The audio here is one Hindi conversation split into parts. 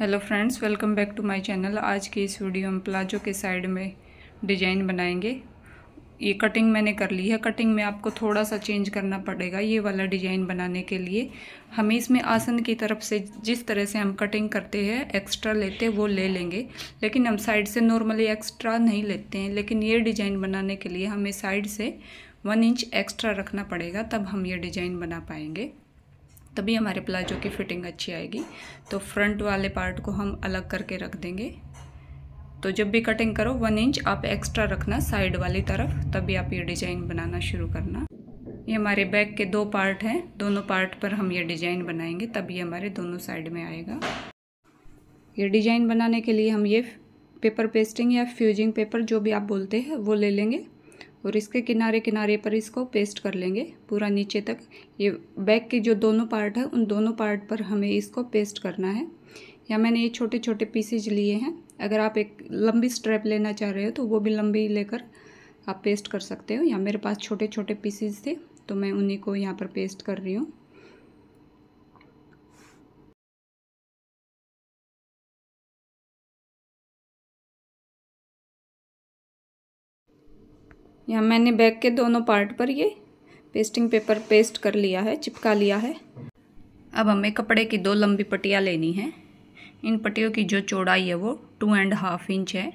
hello friends welcome back to my channel आज की इस वीडियो में प्लाजो के साइड में डिजाइन बनाएंगे ये कटिंग मैंने कर ली है कटिंग में आपको थोड़ा सा चेंज करना पड़ेगा ये वाला डिजाइन बनाने के लिए हमें इसमें आसन की तरफ से जिस तरह से हम कटिंग करते हैं एक्स्ट्रा लेते वो ले लेंगे लेकिन हम साइड से नॉर्मली एक्स्ट्रा नहीं लेते हैं लेकिन ये डिजाइन बनाने के लिए हमें साइड से वन इंच एक्स्ट्रा रखना पड़ेगा तब हम ये डिजाइन बना पाएंगे तभी हमारे प्लाजो की फिटिंग अच्छी आएगी तो फ्रंट वाले पार्ट को हम अलग करके रख देंगे तो जब भी कटिंग करो वन इंच आप एक्स्ट्रा रखना साइड वाली तरफ तभी आप ये डिज़ाइन बनाना शुरू करना ये हमारे बैक के दो पार्ट हैं दोनों पार्ट पर हम ये डिज़ाइन बनाएंगे तभी हमारे दोनों साइड में आएगा ये डिज़ाइन बनाने के लिए हम ये पेपर पेस्टिंग या फ्यूजिंग पेपर जो भी आप बोलते हैं वो ले लेंगे और इसके किनारे किनारे पर इसको पेस्ट कर लेंगे पूरा नीचे तक ये बैक के जो दोनों पार्ट है उन दोनों पार्ट पर हमें इसको पेस्ट करना है या मैंने ये छोटे छोटे पीसेज लिए हैं अगर आप एक लंबी स्ट्रैप लेना चाह रहे हो तो वो भी लंबी लेकर आप पेस्ट कर सकते हो या मेरे पास छोटे छोटे पीसेज थे तो मैं उन्हीं को यहाँ पर पेस्ट कर रही हूँ यहाँ मैंने बैग के दोनों पार्ट पर ये पेस्टिंग पेपर पेस्ट कर लिया है चिपका लिया है अब हमें कपड़े की दो लंबी पट्टियाँ लेनी है इन पट्टियों की जो चौड़ाई है वो टू एंड हाफ इंच है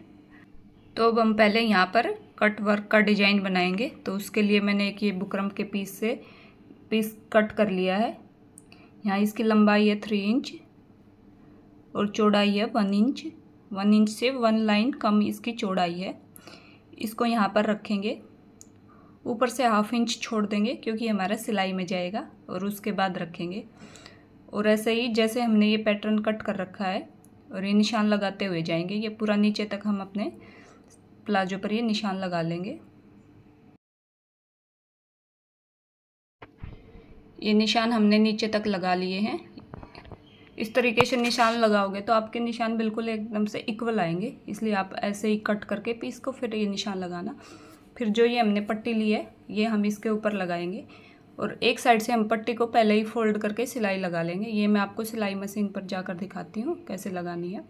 तो अब हम पहले यहाँ पर कट वर्क का डिजाइन बनाएंगे तो उसके लिए मैंने एक ये बुकरम के पीस से पीस कट कर लिया है यहाँ इसकी लंबाई है थ्री इंच और चौड़ाई है वन इंच वन इंच से वन लाइन कम इसकी चौड़ाई है इसको यहाँ पर रखेंगे ऊपर से हाफ इंच छोड़ देंगे क्योंकि हमारा सिलाई में जाएगा और उसके बाद रखेंगे और ऐसे ही जैसे हमने ये पैटर्न कट कर रखा है और ये निशान लगाते हुए जाएंगे ये पूरा नीचे तक हम अपने प्लाजो पर ये निशान लगा लेंगे ये निशान हमने नीचे तक लगा लिए हैं इस तरीके से निशान लगाओगे तो आपके निशान बिल्कुल एकदम से इक्वल आएंगे इसलिए आप ऐसे ही कट करके पीस को फिर ये निशान लगाना फिर जो ये हमने पट्टी ली है ये हम इसके ऊपर लगाएंगे और एक साइड से हम पट्टी को पहले ही फोल्ड करके सिलाई लगा लेंगे ये मैं आपको सिलाई मशीन पर जाकर दिखाती हूँ कैसे लगानी है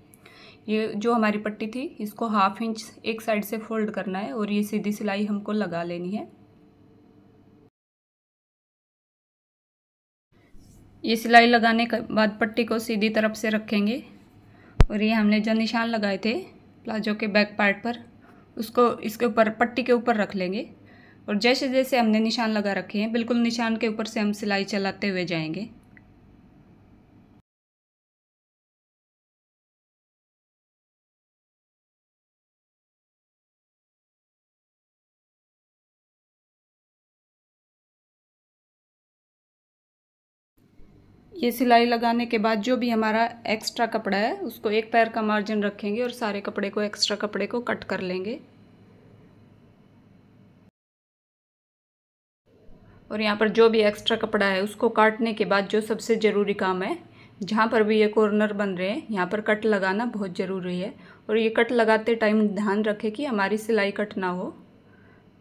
ये जो हमारी पट्टी थी इसको हाफ इंच एक साइड से फोल्ड करना है और ये सीधी सिलाई हमको लगा लेनी है ये सिलाई लगाने के बाद पट्टी को सीधी तरफ से रखेंगे और ये हमने जो निशान लगाए थे प्लाजो के बैक पार्ट पर उसको इसके ऊपर पट्टी के ऊपर रख लेंगे और जैसे जैसे हमने निशान लगा रखे हैं बिल्कुल निशान के ऊपर से हम सिलाई चलाते हुए जाएंगे ये सिलाई लगाने के बाद जो भी हमारा एक्स्ट्रा कपड़ा है उसको एक पैर का मार्जिन रखेंगे और सारे कपड़े को एक्स्ट्रा कपड़े को कट कर लेंगे और यहाँ पर जो भी एक्स्ट्रा कपड़ा है उसको काटने के बाद जो सबसे ज़रूरी काम है जहाँ पर भी ये कॉर्नर बन रहे हैं यहाँ पर कट लगाना बहुत ज़रूरी है और ये कट लगाते टाइम ध्यान रखें कि हमारी सिलाई कट ना हो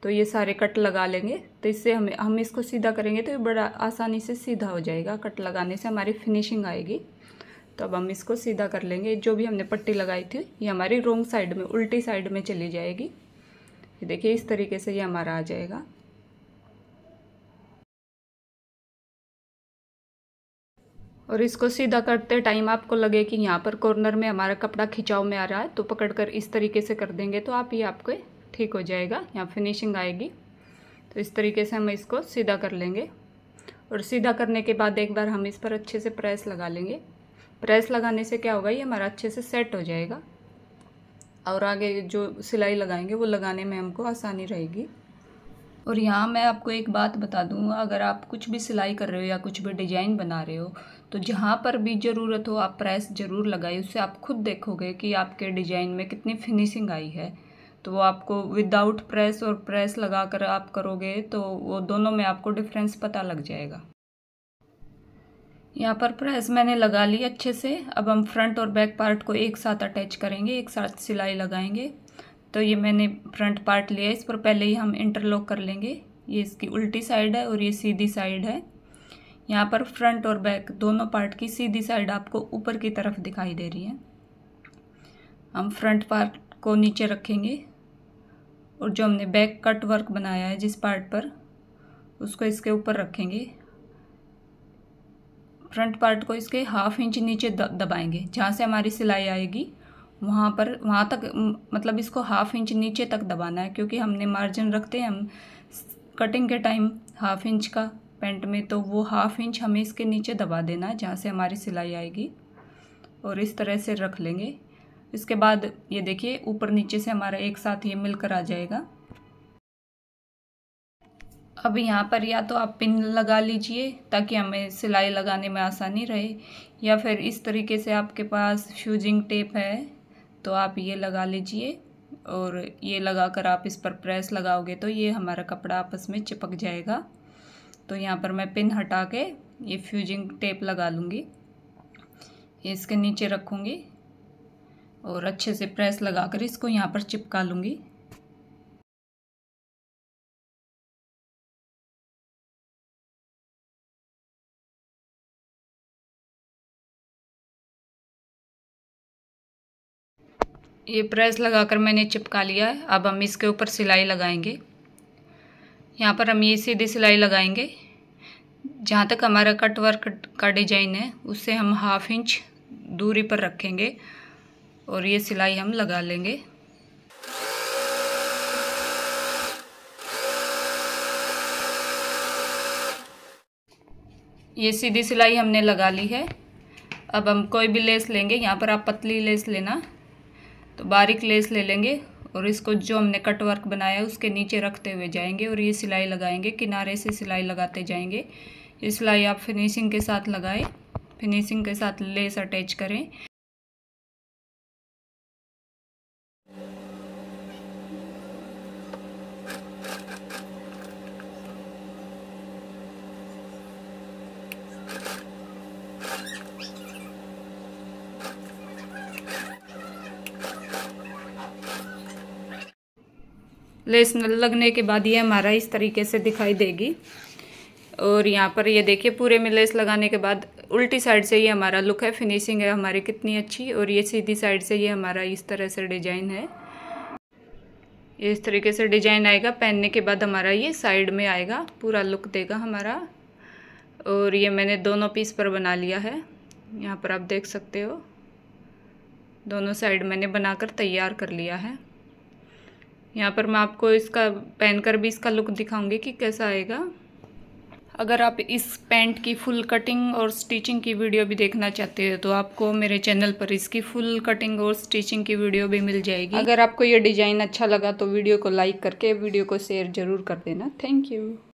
तो ये सारे कट लगा लेंगे तो इससे हमें हम इसको सीधा करेंगे तो ये बड़ा आसानी से सीधा हो जाएगा कट लगाने से हमारी फिनिशिंग आएगी तो अब हम इसको सीधा कर लेंगे जो भी हमने पट्टी लगाई थी ये हमारी रोंग साइड में उल्टी साइड में चली जाएगी ये देखिए इस तरीके से ये हमारा आ जाएगा और इसको सीधा करते टाइम आपको लगे कि यहाँ पर कॉर्नर में हमारा कपड़ा खिंचाव में आ रहा है तो पकड़कर इस तरीके से कर देंगे तो आप ये आपके ठीक हो जाएगा यहाँ फिनिशिंग आएगी तो इस तरीके से हम इसको सीधा कर लेंगे और सीधा करने के बाद एक बार हम इस पर अच्छे से प्रेस लगा लेंगे प्रेस लगाने से क्या होगा ये हमारा अच्छे से सेट हो जाएगा और आगे जो सिलाई लगाएंगे वो लगाने में हमको आसानी रहेगी और यहाँ मैं आपको एक बात बता दूँ अगर आप कुछ भी सिलाई कर रहे हो या कुछ भी डिजाइन बना रहे हो तो जहाँ पर भी ज़रूरत हो आप प्रेस ज़रूर लगाइए उससे आप खुद देखोगे कि आपके डिजाइन में कितनी फिनिशिंग आई है तो वो आपको विदाउट प्रेस और प्रेस लगा कर आप करोगे तो वो दोनों में आपको डिफरेंस पता लग जाएगा यहाँ पर प्रेस मैंने लगा ली अच्छे से अब हम फ्रंट और बैक पार्ट को एक साथ अटैच करेंगे एक साथ सिलाई लगाएंगे तो ये मैंने फ्रंट पार्ट लिया इस पर पहले ही हम इंटरलॉक कर लेंगे ये इसकी उल्टी साइड है और ये सीधी साइड है यहाँ पर फ्रंट और बैक दोनों पार्ट की सीधी साइड आपको ऊपर की तरफ दिखाई दे रही है हम फ्रंट पार्ट को नीचे रखेंगे और जो हमने बैक कट वर्क बनाया है जिस पार्ट पर उसको इसके ऊपर रखेंगे फ्रंट पार्ट को इसके हाफ इंच नीचे दबाएंगे जहाँ से हमारी सिलाई आएगी वहाँ पर वहाँ तक मतलब इसको हाफ इंच नीचे तक दबाना है क्योंकि हमने मार्जिन रखते हैं हम कटिंग के टाइम हाफ इंच का पेंट में तो वो हाफ इंच हमें इसके नीचे दबा देना है जहाँ से हमारी सिलाई आएगी और इस तरह से रख लेंगे इसके बाद ये देखिए ऊपर नीचे से हमारा एक साथ ये मिलकर आ जाएगा अब यहाँ पर या तो आप पिन लगा लीजिए ताकि हमें सिलाई लगाने में आसानी रहे या फिर इस तरीके से आपके पास फ्यूजिंग टेप है तो आप ये लगा लीजिए और ये लगा कर आप इस पर प्रेस लगाओगे तो ये हमारा कपड़ा आपस में चिपक जाएगा तो यहाँ पर मैं पिन हटा के ये फ्यूजिंग टेप लगा लूँगी इसके नीचे रखूँगी और अच्छे से प्रेस लगा कर इसको यहाँ पर चिपका लूँगी ये प्रेस लगाकर मैंने चिपका लिया है अब हम इसके ऊपर सिलाई लगाएंगे यहाँ पर हम ये सीधी सिलाई लगाएंगे जहाँ तक हमारा कट वर्क का डिजाइन है उससे हम हाफ इंच दूरी पर रखेंगे और ये सिलाई हम लगा लेंगे ये सीधी सिलाई हमने लगा ली है अब हम कोई भी लेस लेंगे यहाँ पर आप पतली लेस लेना तो बारीक लेस ले लेंगे और इसको जो हमने कट वर्क बनाया है उसके नीचे रखते हुए जाएंगे और ये सिलाई लगाएंगे किनारे से सिलाई लगाते जाएंगे ये सिलाई आप फिनिशिंग के साथ लगाएं फिनिशिंग के साथ लेस अटैच करें लेस लगने के बाद ये हमारा इस तरीके से दिखाई देगी और यहाँ पर ये देखिए पूरे में लेस लगाने के बाद उल्टी साइड से ये हमारा लुक है फिनिशिंग है हमारी कितनी अच्छी और ये सीधी साइड से ये हमारा इस तरह से डिजाइन है ये इस तरीके से डिजाइन आएगा पहनने के बाद हमारा ये साइड में आएगा पूरा लुक देगा हमारा और ये मैंने दोनों पीस पर बना लिया है यहाँ पर आप देख सकते हो दोनों साइड मैंने बनाकर तैयार कर लिया है यहाँ पर मैं आपको इसका पहन कर भी इसका लुक दिखाऊंगी कि कैसा आएगा अगर आप इस पैंट की फुल कटिंग और स्टिचिंग की वीडियो भी देखना चाहते हो तो आपको मेरे चैनल पर इसकी फुल कटिंग और स्टिचिंग की वीडियो भी मिल जाएगी अगर आपको ये डिज़ाइन अच्छा लगा तो वीडियो को लाइक करके वीडियो को शेयर ज़रूर कर देना थैंक यू